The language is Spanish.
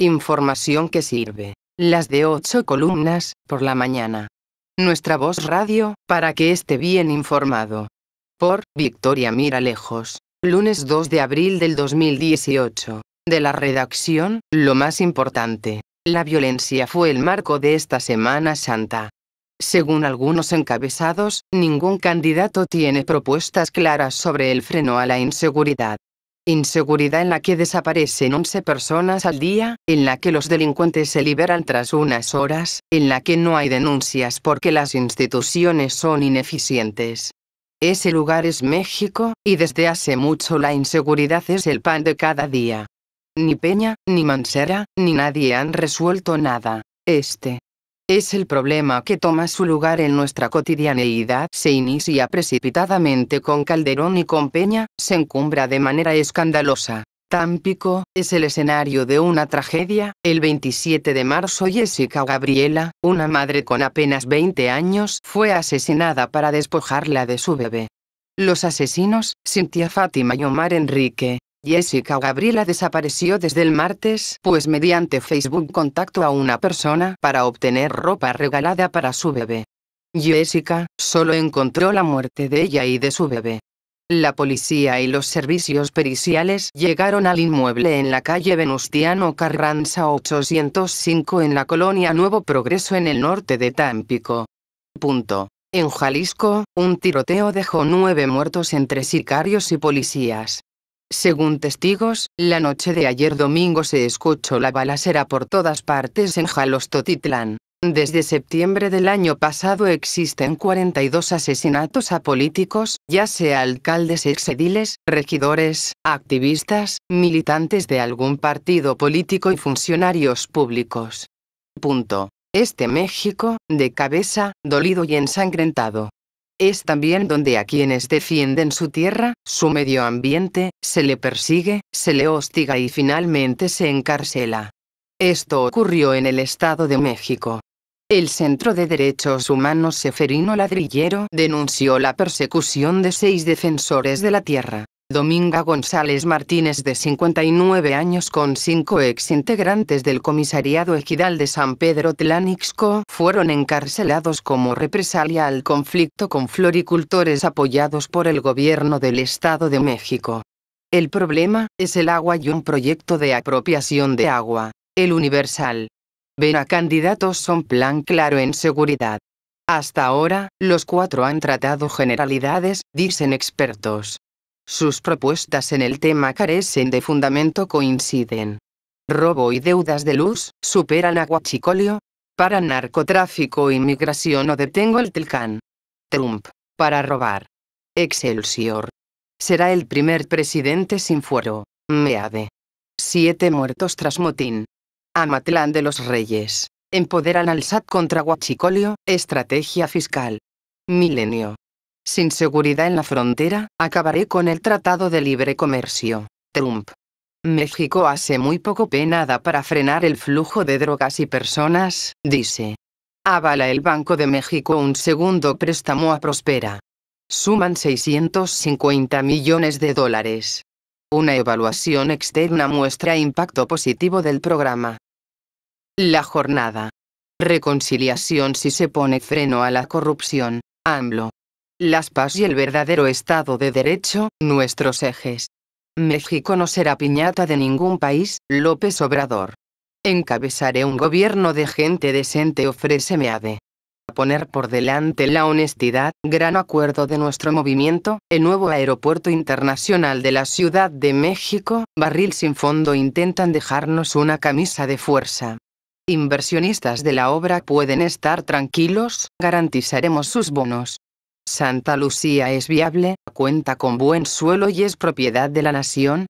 Información que sirve. Las de ocho columnas, por la mañana. Nuestra voz radio, para que esté bien informado. Por Victoria Mira Lejos. Lunes 2 de abril del 2018. De la redacción, lo más importante. La violencia fue el marco de esta Semana Santa. Según algunos encabezados, ningún candidato tiene propuestas claras sobre el freno a la inseguridad. Inseguridad en la que desaparecen 11 personas al día, en la que los delincuentes se liberan tras unas horas, en la que no hay denuncias porque las instituciones son ineficientes. Ese lugar es México, y desde hace mucho la inseguridad es el pan de cada día. Ni Peña, ni Mancera, ni nadie han resuelto nada. Este es el problema que toma su lugar en nuestra cotidianeidad. Se inicia precipitadamente con Calderón y con Peña, se encumbra de manera escandalosa. Tampico, es el escenario de una tragedia. El 27 de marzo Jessica Gabriela, una madre con apenas 20 años, fue asesinada para despojarla de su bebé. Los asesinos, Cintia Fátima y Omar Enrique, Jessica Gabriela desapareció desde el martes, pues mediante Facebook contactó a una persona para obtener ropa regalada para su bebé. Jessica solo encontró la muerte de ella y de su bebé. La policía y los servicios periciales llegaron al inmueble en la calle Venustiano Carranza 805 en la colonia Nuevo Progreso en el norte de Tampico. En Jalisco, un tiroteo dejó nueve muertos entre sicarios y policías. Según testigos, la noche de ayer domingo se escuchó la balacera por todas partes en Jalostotitlán. Desde septiembre del año pasado existen 42 asesinatos a políticos, ya sea alcaldes exediles, regidores, activistas, militantes de algún partido político y funcionarios públicos. Punto. Este México, de cabeza, dolido y ensangrentado. Es también donde a quienes defienden su tierra, su medio ambiente, se le persigue, se le hostiga y finalmente se encarcela. Esto ocurrió en el Estado de México. El Centro de Derechos Humanos Seferino Ladrillero denunció la persecución de seis defensores de la tierra. Dominga González Martínez de 59 años con cinco ex integrantes del comisariado ejidal de San Pedro Tlánixco fueron encarcelados como represalia al conflicto con floricultores apoyados por el gobierno del Estado de México. El problema es el agua y un proyecto de apropiación de agua, el Universal. Ven a candidatos son plan claro en seguridad. Hasta ahora, los cuatro han tratado generalidades, dicen expertos. Sus propuestas en el tema carecen de fundamento coinciden. Robo y deudas de luz, superan a Guachicolio. Para narcotráfico y migración o detengo el Telcán. Trump. Para robar. Excelsior. Será el primer presidente sin fuero. Meade. Siete muertos tras motín. Amatlán de los Reyes. Empoderan al SAT contra Guachicolio. estrategia fiscal. Milenio. Sin seguridad en la frontera, acabaré con el Tratado de Libre Comercio. Trump. México hace muy poco penada para frenar el flujo de drogas y personas, dice. Avala el Banco de México un segundo préstamo a Prospera. Suman 650 millones de dólares. Una evaluación externa muestra impacto positivo del programa. La jornada. Reconciliación si se pone freno a la corrupción. AMLO las paz y el verdadero Estado de Derecho, nuestros ejes. México no será piñata de ningún país, López Obrador. Encabezaré un gobierno de gente decente ofréceme A Poner por delante la honestidad, gran acuerdo de nuestro movimiento, el nuevo aeropuerto internacional de la Ciudad de México, barril sin fondo intentan dejarnos una camisa de fuerza. Inversionistas de la obra pueden estar tranquilos, garantizaremos sus bonos. Santa Lucía es viable, cuenta con buen suelo y es propiedad de la nación,